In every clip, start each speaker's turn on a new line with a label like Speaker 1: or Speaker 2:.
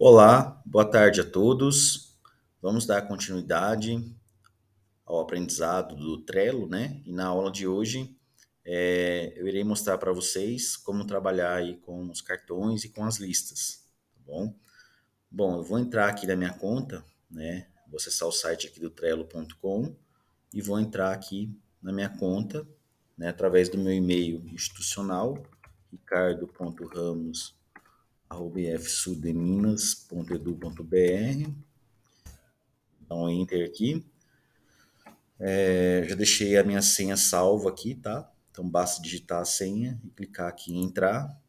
Speaker 1: Olá, boa tarde a todos. Vamos dar continuidade ao aprendizado do Trello, né? E na aula de hoje é, eu irei mostrar para vocês como trabalhar aí com os cartões e com as listas, tá bom? Bom, eu vou entrar aqui na minha conta, né? Vou acessar o site aqui do trello.com e vou entrar aqui na minha conta, né? Através do meu e-mail institucional, ricardo.ramos.com ifsudeminas.edu.br. Dá um enter aqui. É, já deixei a minha senha salva aqui, tá? Então basta digitar a senha e clicar aqui em entrar.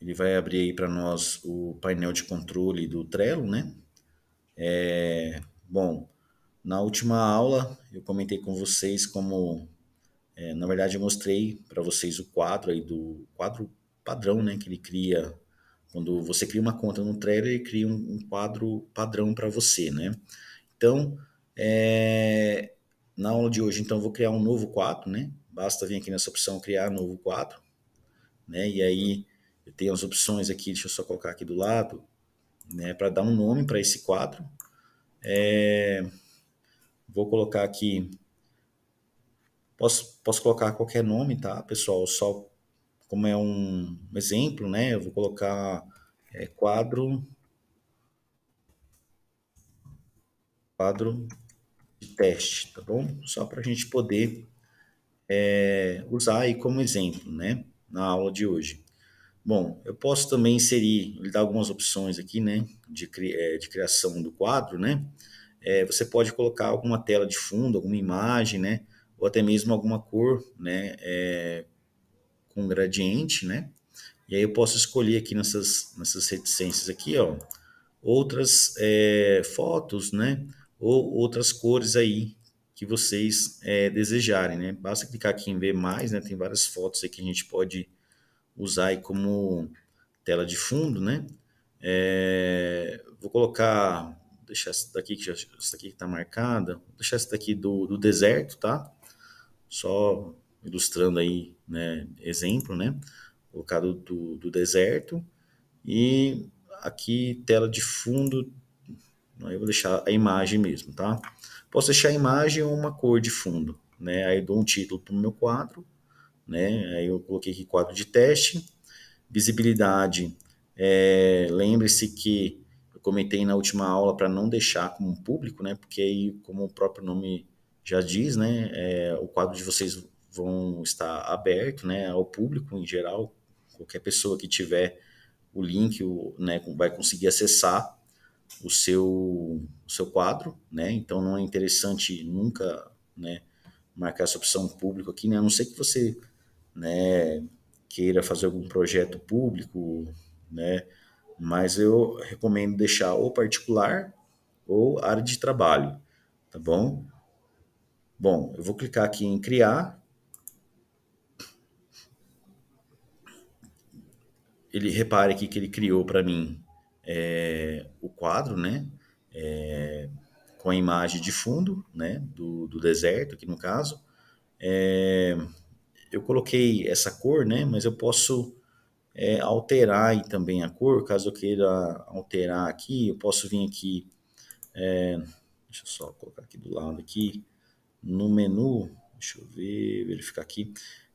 Speaker 1: Ele vai abrir aí para nós o painel de controle do Trello, né? É, bom, na última aula eu comentei com vocês como é, na verdade, eu mostrei para vocês o quadro aí do quadro padrão, né, que ele cria quando você cria uma conta no Trello, ele cria um, um quadro padrão para você, né? Então, é, na aula de hoje, então, vou criar um novo quadro, né? Basta vir aqui nessa opção criar novo quadro, né? E aí eu tenho as opções aqui, deixa eu só colocar aqui do lado, né? Para dar um nome para esse quadro. É, vou colocar aqui Posso, posso colocar qualquer nome, tá, pessoal? Só como é um exemplo, né? Eu vou colocar é, quadro quadro de teste, tá bom? Só para a gente poder é, usar aí como exemplo, né? Na aula de hoje. Bom, eu posso também inserir, ele dá algumas opções aqui, né? De, é, de criação do quadro, né? É, você pode colocar alguma tela de fundo, alguma imagem, né? ou até mesmo alguma cor, né, é, com gradiente, né? E aí eu posso escolher aqui nessas, nessas reticências aqui, ó, outras é, fotos, né, ou outras cores aí que vocês é, desejarem, né? Basta clicar aqui em ver mais, né? Tem várias fotos aí que a gente pode usar aí como tela de fundo, né? É, vou colocar, deixar essa daqui que já, está que tá marcada, deixar essa daqui do, do deserto, tá? só ilustrando aí, né, exemplo, né, colocado do, do deserto, e aqui tela de fundo, aí eu vou deixar a imagem mesmo, tá? Posso deixar a imagem ou uma cor de fundo, né, aí dou um título para o meu quadro, né, aí eu coloquei aqui quadro de teste, visibilidade, é, lembre-se que eu comentei na última aula para não deixar como público, né, porque aí, como o próprio nome já diz, né, é, o quadro de vocês vão estar aberto, né, ao público em geral, qualquer pessoa que tiver o link, o, né, vai conseguir acessar o seu, o seu quadro, né, então não é interessante nunca, né, marcar essa opção público aqui, né, a não ser que você, né, queira fazer algum projeto público, né, mas eu recomendo deixar ou particular ou área de trabalho, tá bom? Bom, eu vou clicar aqui em criar. Ele repare aqui que ele criou para mim é, o quadro, né? É, com a imagem de fundo, né? Do, do deserto, aqui no caso. É, eu coloquei essa cor, né? Mas eu posso é, alterar aí também a cor, caso eu queira alterar aqui, eu posso vir aqui, é, deixa eu só colocar aqui do lado aqui, no menu, deixa eu ver, verificar aqui,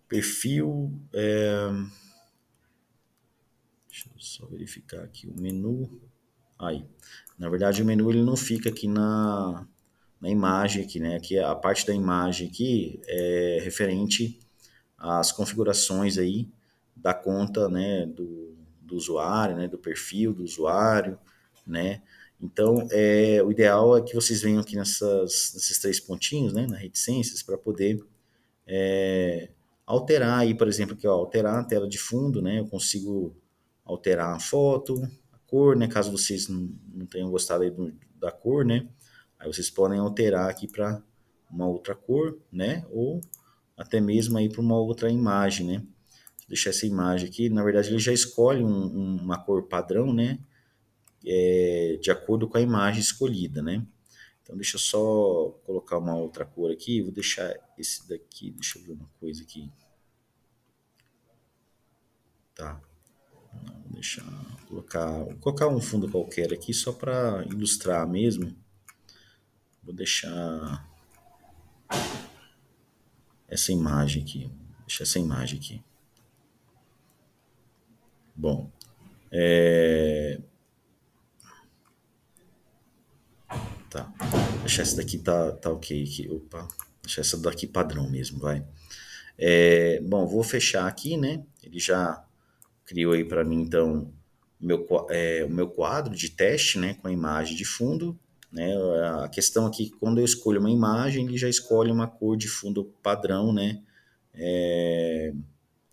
Speaker 1: perfil, é, deixa eu só verificar aqui o menu, aí, na verdade o menu ele não fica aqui na, na imagem aqui, né, aqui a parte da imagem aqui é referente às configurações aí da conta, né, do, do usuário, né, do perfil do usuário, né, então, é, o ideal é que vocês venham aqui nessas, nesses três pontinhos, né, na reticências, para poder é, alterar aí, por exemplo, aqui, ó, alterar a tela de fundo, né, eu consigo alterar a foto, a cor, né, caso vocês não, não tenham gostado aí do, da cor, né, aí vocês podem alterar aqui para uma outra cor, né, ou até mesmo aí para uma outra imagem, né, Vou deixar essa imagem aqui, na verdade ele já escolhe um, um, uma cor padrão, né, é, de acordo com a imagem escolhida, né? Então deixa eu só colocar uma outra cor aqui, vou deixar esse daqui, deixa eu ver uma coisa aqui. Tá. vou deixar, vou colocar, vou colocar um fundo qualquer aqui só para ilustrar mesmo. Vou deixar essa imagem aqui, deixa essa imagem aqui. Bom, é, Tá. Deixa essa daqui tá, tá ok aqui. Opa. Deixa essa daqui padrão mesmo, vai. É, bom, vou fechar aqui, né? Ele já criou aí para mim, então, meu, é, o meu quadro de teste, né? Com a imagem de fundo. Né? A questão aqui, quando eu escolho uma imagem, ele já escolhe uma cor de fundo padrão, né? É,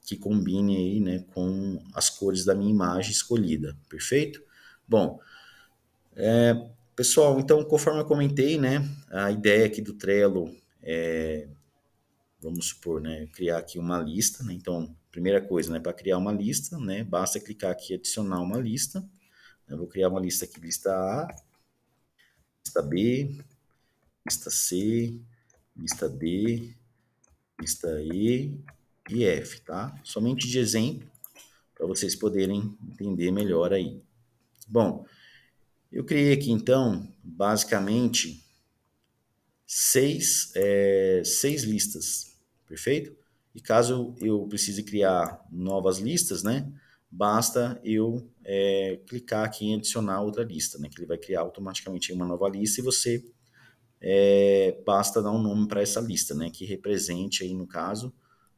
Speaker 1: que combine aí, né, com as cores da minha imagem escolhida, perfeito? Bom, é, Pessoal, então, conforme eu comentei, né, a ideia aqui do Trello é, vamos supor, né, criar aqui uma lista, né, então, primeira coisa, né, para criar uma lista, né, basta clicar aqui adicionar uma lista, eu vou criar uma lista aqui, lista A, lista B, lista C, lista D, lista E e F, tá? Somente de exemplo, para vocês poderem entender melhor aí. Bom, eu criei aqui, então, basicamente, seis, é, seis listas, perfeito? E caso eu precise criar novas listas, né? Basta eu é, clicar aqui em adicionar outra lista, né? Que ele vai criar automaticamente uma nova lista e você é, basta dar um nome para essa lista, né? Que represente aí, no caso,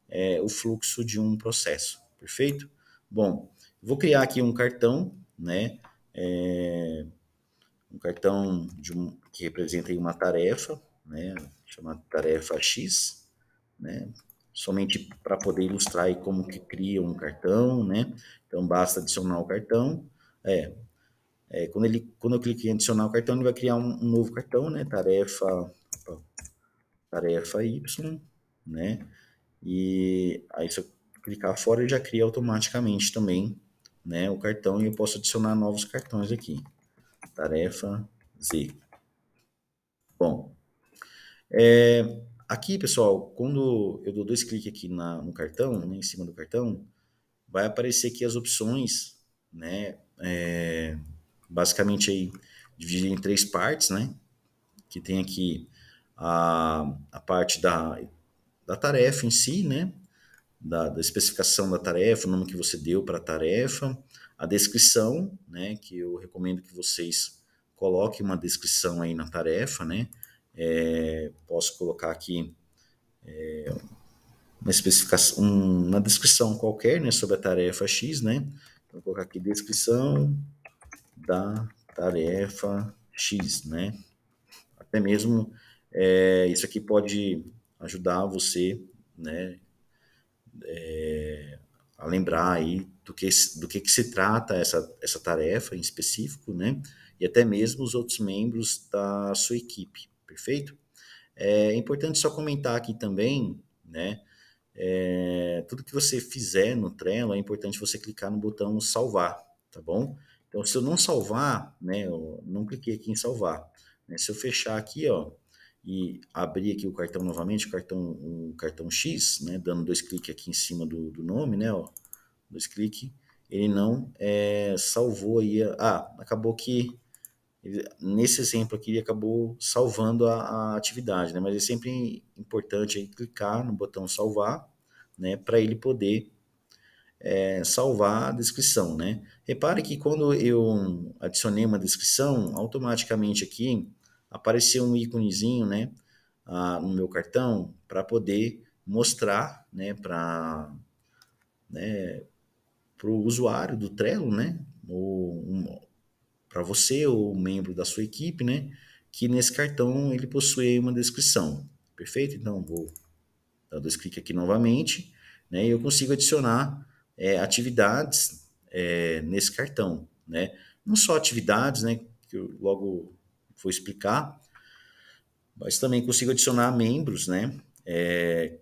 Speaker 1: é, o fluxo de um processo, perfeito? Bom, vou criar aqui um cartão, né? É, um cartão um, que representa uma tarefa, né, chamada tarefa X, né, somente para poder ilustrar aí como que cria um cartão, né, então basta adicionar o cartão, é, é quando, ele, quando eu clico em adicionar o cartão, ele vai criar um, um novo cartão, né, tarefa, opa, tarefa Y, né, e aí se eu clicar fora, ele já cria automaticamente também, né, o cartão e eu posso adicionar novos cartões aqui tarefa Z. Bom, é, aqui, pessoal, quando eu dou dois cliques aqui na, no cartão, né, em cima do cartão, vai aparecer aqui as opções, né? É, basicamente aí, dividido em três partes, né? Que tem aqui a, a parte da, da tarefa em si, né? Da, da especificação da tarefa, o nome que você deu para a tarefa, a descrição, né, que eu recomendo que vocês coloquem uma descrição aí na tarefa, né, é, posso colocar aqui é, uma especificação, uma descrição qualquer, né, sobre a tarefa X, né, então, vou colocar aqui descrição da tarefa X, né, até mesmo é, isso aqui pode ajudar você, né, é, a lembrar aí do que, do que, que se trata essa, essa tarefa em específico, né? E até mesmo os outros membros da sua equipe, perfeito? É importante só comentar aqui também, né? É, tudo que você fizer no Trello, é importante você clicar no botão salvar, tá bom? Então, se eu não salvar, né, eu não cliquei aqui em salvar. Né? Se eu fechar aqui, ó, e abrir aqui o cartão novamente, o cartão, o cartão X, né, dando dois cliques aqui em cima do, do nome, né, ó, dois cliques, ele não é, salvou aí. A, ah, acabou que ele, nesse exemplo aqui ele acabou salvando a, a, atividade, né? Mas é sempre importante aí clicar no botão salvar, né? Para ele poder é, salvar a descrição, né? Repare que quando eu adicionei uma descrição, automaticamente aqui apareceu um íconezinho, né? Ah, no meu cartão para poder mostrar, né? Para né, para o usuário do Trello, né? Ou um, para você ou membro da sua equipe, né? Que nesse cartão ele possui uma descrição, perfeito? Então vou dar dois cliques aqui novamente, né? E eu consigo adicionar é, atividades é, nesse cartão, né? Não só atividades, né? Que eu logo vou explicar, mas também consigo adicionar membros, né? É,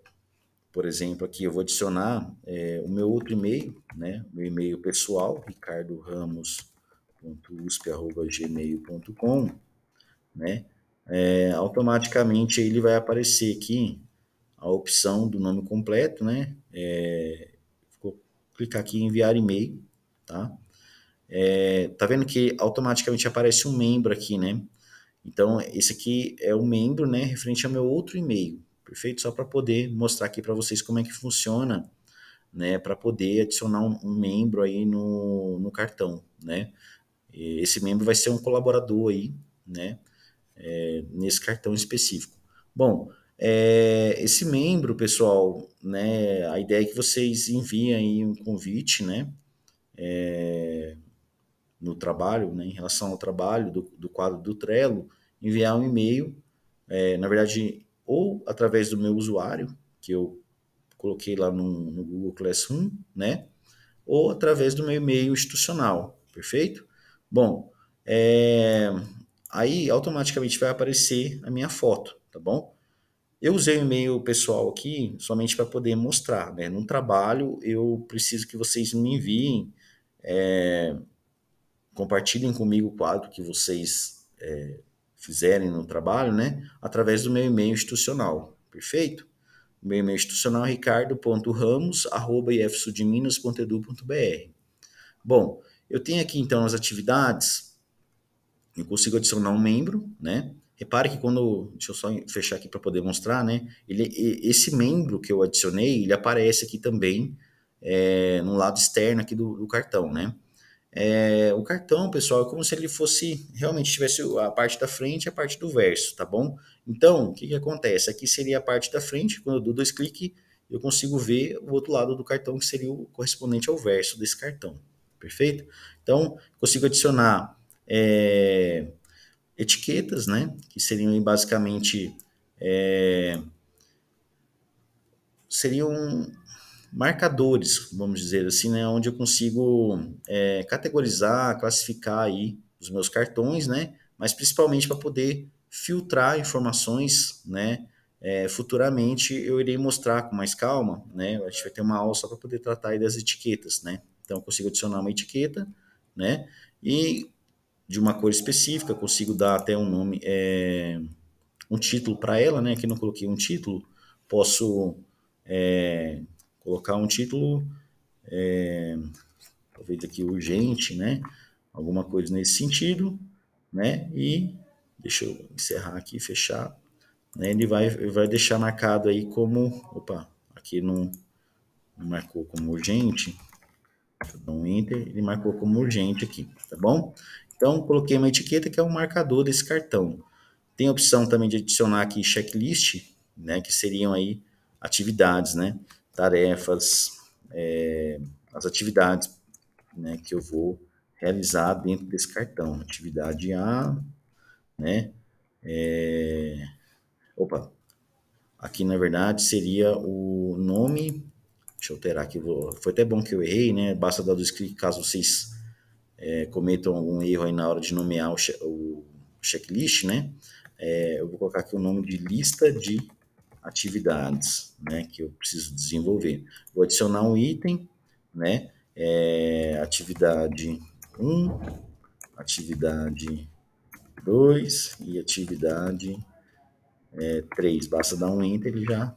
Speaker 1: por exemplo, aqui eu vou adicionar é, o meu outro e-mail, né? Meu e-mail pessoal, ricardoramos.usp.gmail.com, né? É, automaticamente ele vai aparecer aqui a opção do nome completo, né? É, vou clicar aqui em enviar e-mail, tá? É, tá vendo que automaticamente aparece um membro aqui, né? Então, esse aqui é o membro, né, referente ao meu outro e-mail, perfeito? Só para poder mostrar aqui para vocês como é que funciona, né, para poder adicionar um, um, membro aí no, no cartão, né? E esse membro vai ser um colaborador aí, né, é, nesse cartão específico. Bom, é, esse membro, pessoal, né, a ideia é que vocês enviem aí um convite, né, é, no trabalho, né, em relação ao trabalho do, do quadro do Trello, enviar um e-mail, é, na verdade, ou através do meu usuário, que eu coloquei lá no, no Google Classroom, né? Ou através do meu e-mail institucional, perfeito? Bom, é, aí automaticamente vai aparecer a minha foto, tá bom? Eu usei o e-mail pessoal aqui somente para poder mostrar, né? Num trabalho eu preciso que vocês me enviem, é, compartilhem comigo o quadro que vocês é, fizerem no trabalho, né? Através do meu e-mail institucional, perfeito? O meu e-mail institucional é ricardo.ramos.ifsudminas.edu.br Bom, eu tenho aqui então as atividades, eu consigo adicionar um membro, né? Repare que quando, deixa eu só fechar aqui para poder mostrar, né? Ele, esse membro que eu adicionei, ele aparece aqui também é, no lado externo aqui do, do cartão, né? É, o cartão, pessoal, é como se ele fosse realmente tivesse a parte da frente e a parte do verso, tá bom? Então, o que, que acontece? Aqui seria a parte da frente, quando eu dou dois cliques, eu consigo ver o outro lado do cartão, que seria o correspondente ao verso desse cartão, perfeito? Então, consigo adicionar é, etiquetas, né? Que seriam basicamente. É, seriam marcadores, vamos dizer assim, né, onde eu consigo é, categorizar, classificar aí os meus cartões, né, mas principalmente para poder filtrar informações, né, é, futuramente eu irei mostrar com mais calma, né, a gente vai ter uma aula só para poder tratar aí das etiquetas, né, então eu consigo adicionar uma etiqueta, né, e de uma cor específica, consigo dar até um nome, é, um título para ela, né, aqui não coloquei um título, posso é, colocar um título, é, talvez aqui urgente, né? Alguma coisa nesse sentido, né? E deixa eu encerrar aqui, fechar. Né? Ele vai, vai deixar marcado aí como, opa, aqui não, não marcou como urgente. Deixa eu dar um enter, ele marcou como urgente aqui, tá bom? Então, coloquei uma etiqueta que é o um marcador desse cartão. Tem a opção também de adicionar aqui checklist, né, que seriam aí atividades, né? tarefas, é, as atividades né, que eu vou realizar dentro desse cartão. Atividade A, né? É, opa, aqui na verdade seria o nome. Deixa eu alterar aqui. Vou, foi até bom que eu errei, né? Basta dar dois cliques caso vocês é, cometam algum erro aí na hora de nomear o, che o checklist, né? É, eu vou colocar aqui o nome de lista de atividades né, que eu preciso desenvolver. Vou adicionar um item, né, é, atividade 1, atividade 2 e atividade é, 3. Basta dar um enter e já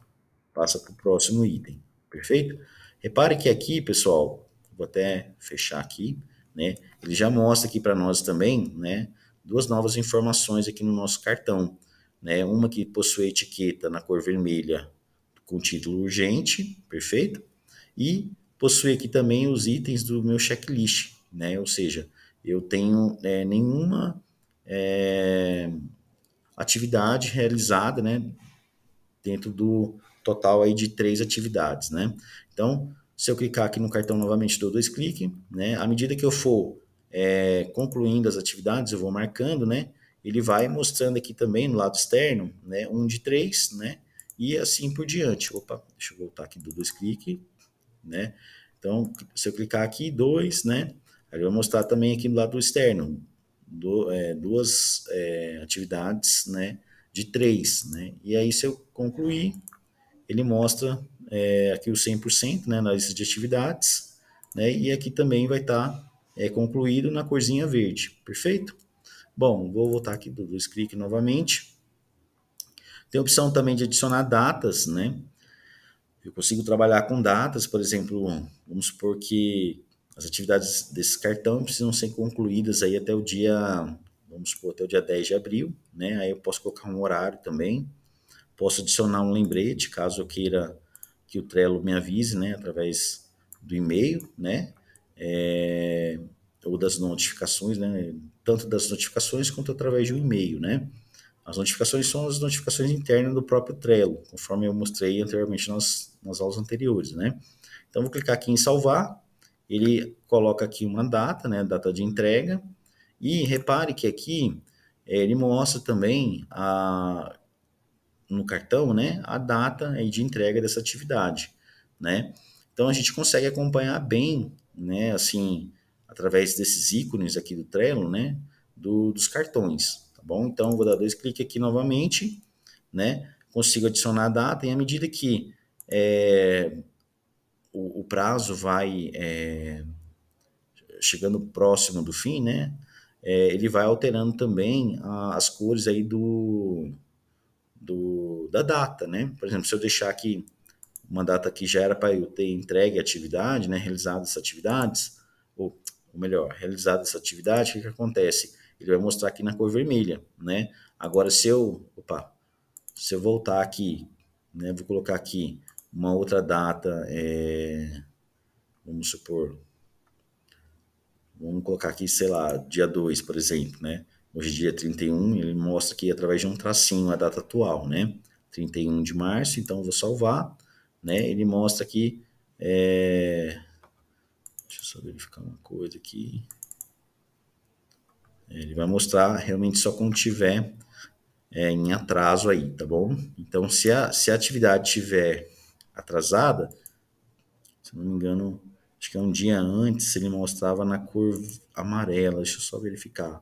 Speaker 1: passa para o próximo item, perfeito? Repare que aqui, pessoal, vou até fechar aqui, né, ele já mostra aqui para nós também né, duas novas informações aqui no nosso cartão né? Uma que possui etiqueta na cor vermelha com título urgente, perfeito? E possui aqui também os itens do meu checklist, né? Ou seja, eu tenho é, nenhuma é, atividade realizada, né? Dentro do total aí de três atividades, né? Então, se eu clicar aqui no cartão novamente, dou dois cliques, né? À medida que eu for é, concluindo as atividades, eu vou marcando, né? ele vai mostrando aqui também no lado externo, né, um de três, né, e assim por diante. Opa, deixa eu voltar aqui do dois clique, né, então se eu clicar aqui, dois, né, ele vai mostrar também aqui no lado externo, do, é, duas é, atividades, né, de três, né, e aí se eu concluir, ele mostra é, aqui o 100%, né, na lista de atividades, né, e aqui também vai estar tá, é, concluído na corzinha verde, perfeito? Bom, vou voltar aqui do Double Click novamente. Tem a opção também de adicionar datas, né? Eu consigo trabalhar com datas, por exemplo, vamos supor que as atividades desse cartão precisam ser concluídas aí até o dia, vamos supor, até o dia 10 de abril, né? Aí eu posso colocar um horário também, posso adicionar um lembrete, caso eu queira que o Trello me avise, né, através do e-mail, né, é, ou das notificações, né, tanto das notificações quanto através de um e-mail, né? As notificações são as notificações internas do próprio Trello, conforme eu mostrei anteriormente nas, nas aulas anteriores, né? Então, vou clicar aqui em salvar, ele coloca aqui uma data, né? Data de entrega, e repare que aqui eh, ele mostra também a, no cartão, né? A data de entrega dessa atividade, né? Então, a gente consegue acompanhar bem, né? Assim, através desses ícones aqui do Trello, né, do, dos cartões, tá bom? Então, vou dar dois cliques aqui novamente, né, consigo adicionar a data e à medida que é, o, o, prazo vai é, chegando próximo do fim, né, é, ele vai alterando também a, as cores aí do, do, da data, né? Por exemplo, se eu deixar aqui uma data que já era para eu ter entregue a atividade, né, realizado essas atividades, ou ou melhor, realizada essa atividade, o que, que acontece? Ele vai mostrar aqui na cor vermelha, né? Agora, se eu, opa, se eu voltar aqui, né, vou colocar aqui uma outra data, é, vamos supor, vamos colocar aqui, sei lá, dia 2, por exemplo, né? Hoje é dia 31, ele mostra aqui através de um tracinho a data atual, né? 31 de março, então vou salvar, né? Ele mostra aqui é, eu só verificar uma coisa aqui. É, ele vai mostrar realmente só quando tiver é, em atraso aí, tá bom? Então, se a, se a atividade tiver atrasada, se não me engano, acho que é um dia antes, ele mostrava na cor amarela, deixa eu só verificar.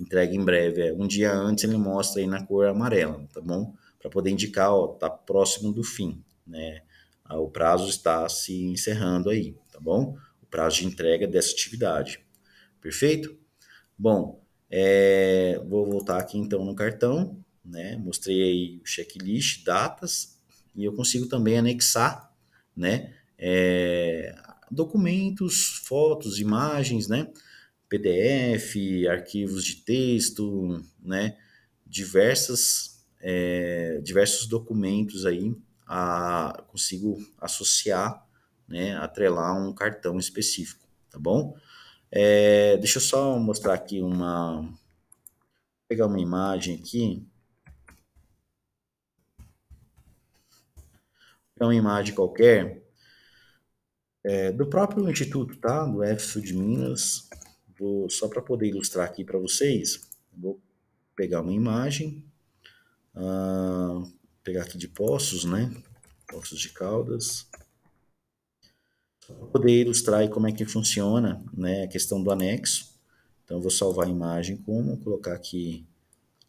Speaker 1: Entrega em breve, é. um dia antes ele mostra aí na cor amarela, tá bom? Para poder indicar, ó, tá próximo do fim, né? Ah, o prazo está se encerrando aí, tá bom? prazo de entrega dessa atividade. Perfeito? Bom, é, vou voltar aqui então no cartão, né? Mostrei aí o checklist, datas, e eu consigo também anexar, né? É, documentos, fotos, imagens, né? PDF, arquivos de texto, né? Diversas, é, diversos documentos aí, a, consigo associar né, atrelar um cartão específico, tá bom? É, deixa eu só mostrar aqui uma... Vou pegar uma imagem aqui. é uma imagem qualquer é, do próprio instituto, tá? Do EFSU de Minas. Vou, só para poder ilustrar aqui para vocês, vou pegar uma imagem. Uh, pegar aqui de Poços, né? Poços de Caldas para poder ilustrar como é que funciona né, a questão do anexo. Então, eu vou salvar a imagem como, colocar aqui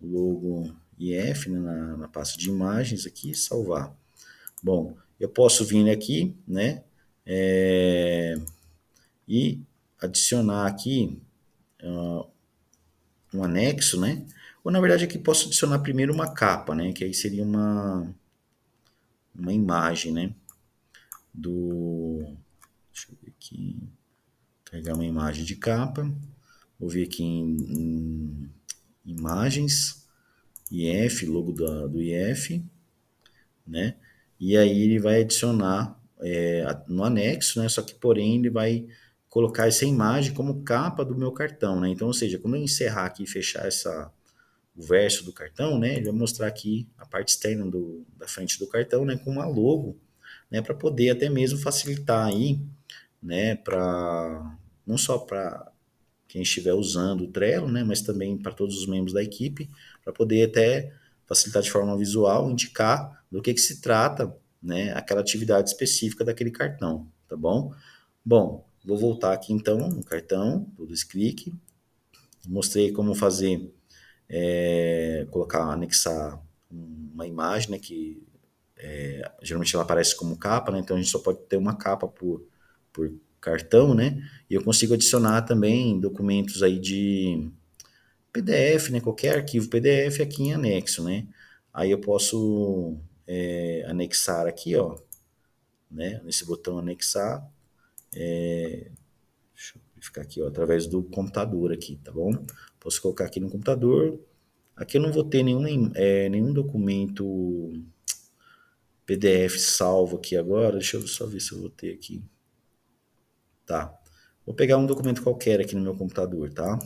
Speaker 1: logo IF né, na, na pasta de imagens aqui, salvar. Bom, eu posso vir aqui, né, é, e adicionar aqui uh, um anexo, né, ou na verdade aqui posso adicionar primeiro uma capa, né, que aí seria uma, uma imagem, né, do, Deixa eu ver aqui. Pegar uma imagem de capa. Vou vir aqui em, em imagens, IF, logo da, do IF, né? E aí ele vai adicionar é, no anexo, né? Só que porém ele vai colocar essa imagem como capa do meu cartão, né? Então, ou seja, quando eu encerrar aqui e fechar essa, o verso do cartão, né? Ele vai mostrar aqui a parte externa do, da frente do cartão, né? Com uma logo, né? Para poder até mesmo facilitar aí né, para não só para quem estiver usando o Trello, né, mas também para todos os membros da equipe, para poder até facilitar de forma visual, indicar do que, que se trata, né, aquela atividade específica daquele cartão, tá bom? Bom, vou voltar aqui então no cartão, tudo clique, mostrei como fazer, é, colocar, anexar uma imagem, né, que é, geralmente ela aparece como capa, né, então a gente só pode ter uma capa por por cartão, né? E eu consigo adicionar também documentos aí de PDF, né? Qualquer arquivo PDF aqui em anexo, né? Aí eu posso é, anexar aqui, ó, né? Nesse botão anexar, é, deixa eu ficar aqui, ó, através do computador aqui, tá bom? Posso colocar aqui no computador. Aqui eu não vou ter nenhum, é, nenhum documento PDF salvo aqui agora. Deixa eu só ver se eu vou ter aqui. Tá. Vou pegar um documento qualquer aqui no meu computador, tá?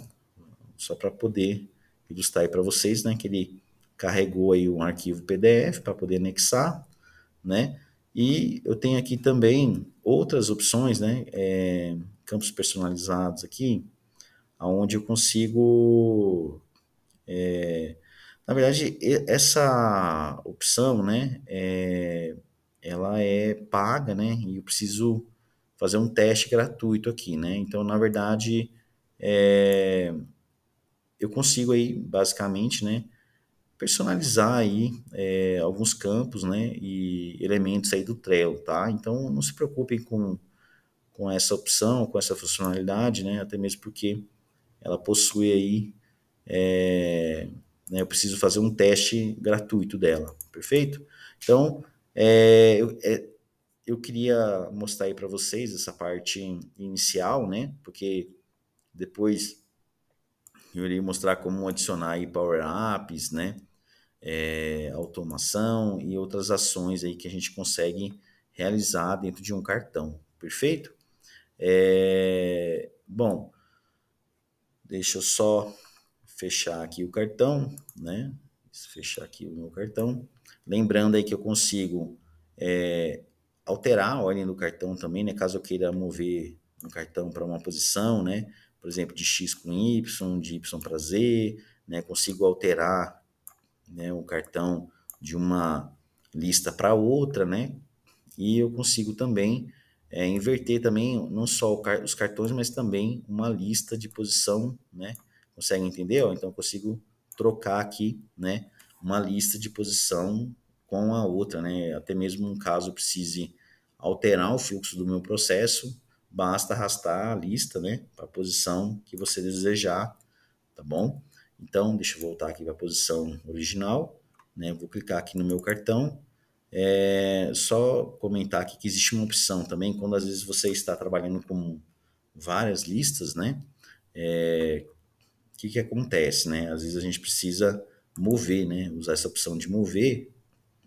Speaker 1: Só para poder ilustrar aí para vocês, né? Que ele carregou aí um arquivo PDF para poder anexar, né? E eu tenho aqui também outras opções, né? É, campos personalizados aqui, aonde eu consigo... É, na verdade, essa opção, né? É, ela é paga, né? E eu preciso fazer um teste gratuito aqui, né? Então, na verdade, é, eu consigo aí, basicamente, né, personalizar aí é, alguns campos, né, e elementos aí do Trello, tá? Então, não se preocupem com, com essa opção, com essa funcionalidade, né, até mesmo porque ela possui aí, é, né, eu preciso fazer um teste gratuito dela, perfeito? Então, é, é eu queria mostrar aí para vocês essa parte inicial, né? Porque depois eu irei mostrar como adicionar aí Power Apps, né? É, automação e outras ações aí que a gente consegue realizar dentro de um cartão, perfeito? É, bom, deixa eu só fechar aqui o cartão, né? fechar aqui o meu cartão. Lembrando aí que eu consigo é, alterar a ordem do cartão também, né? Caso eu queira mover um cartão para uma posição, né? Por exemplo, de X com Y, de Y para Z, né? Consigo alterar né, o cartão de uma lista para outra, né? E eu consigo também é, inverter também não só os cartões, mas também uma lista de posição, né? Consegue entender? Ó, então eu consigo trocar aqui, né? Uma lista de posição com a outra, né? Até mesmo um caso precise alterar o fluxo do meu processo, basta arrastar a lista, né, para a posição que você desejar, tá bom? Então, deixa eu voltar aqui para a posição original, né, vou clicar aqui no meu cartão, é só comentar aqui que existe uma opção também, quando às vezes você está trabalhando com várias listas, né, é, o que, que acontece, né? Às vezes a gente precisa mover, né? Usar essa opção de mover,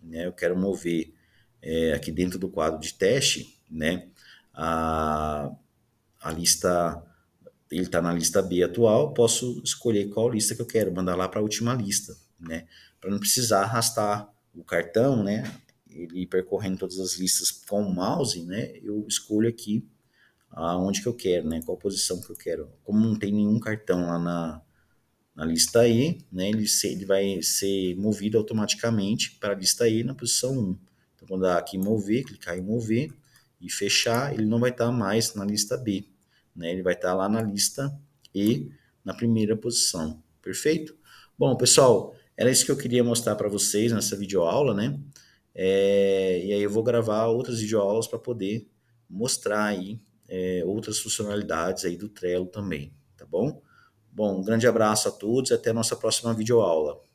Speaker 1: né? Eu quero mover é, aqui dentro do quadro de teste, né, a, a lista, ele está na lista B atual, posso escolher qual lista que eu quero, mandar lá para a última lista, né, para não precisar arrastar o cartão, né, ele percorrendo todas as listas com o mouse, né, eu escolho aqui aonde que eu quero, né, qual posição que eu quero. Como não tem nenhum cartão lá na, na lista E, né, ele, ele vai ser movido automaticamente para a lista E na posição 1. Então, quando dar aqui em mover, clicar em mover e fechar, ele não vai estar tá mais na lista B, né? Ele vai estar tá lá na lista E, na primeira posição, perfeito? Bom, pessoal, era isso que eu queria mostrar para vocês nessa videoaula, né? É, e aí eu vou gravar outras videoaulas para poder mostrar aí é, outras funcionalidades aí do Trello também, tá bom? Bom, um grande abraço a todos e até a nossa próxima videoaula.